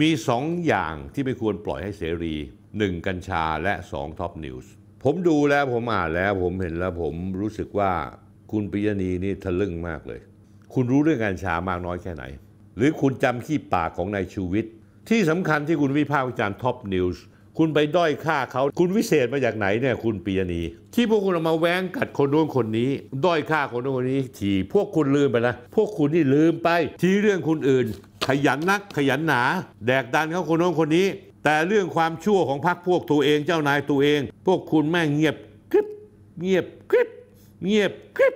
มีสองอย่างที่ไม่ควรปล่อยให้เสรีหนึ่งกัญชาและสองท็อปนิวส์ผมดูแล้ว ผมอ่านแล้วผมเห็นแล้วผมรู้สึกว่า คุณปิยณีนี่ทะลึ่งมากเลย คุณรู้เรื่องกัญชามากน้อยแค่ไหน หรือคุณจำขี้ปากของนายชูวิทย์ที่สำคัญที่คุณวิพากษ์วิจารณ์ท็อปนิวส์คุณไปด้อยค่าเขาคุณวิเศษมาจากไหนเนี่ยคุณปียณี ที่พวกคุณเอามาแว้งกัดคนนู้นคนนี้ด้อยค่าคนนู้นคนนี้ทีพวกคุณลืมไปนะพวกคุณนี่ลืมไปทีเรื่องคนอื่นขยันนักขยันหนา แดกดันเขาคนโน้นคนนี้ แต่เรื่องความชั่วของพรรคพวกตัวเองเจ้านายตัวเอง พวกคุณแม่งเงียบคลิเงียบคลิเงียบคลิ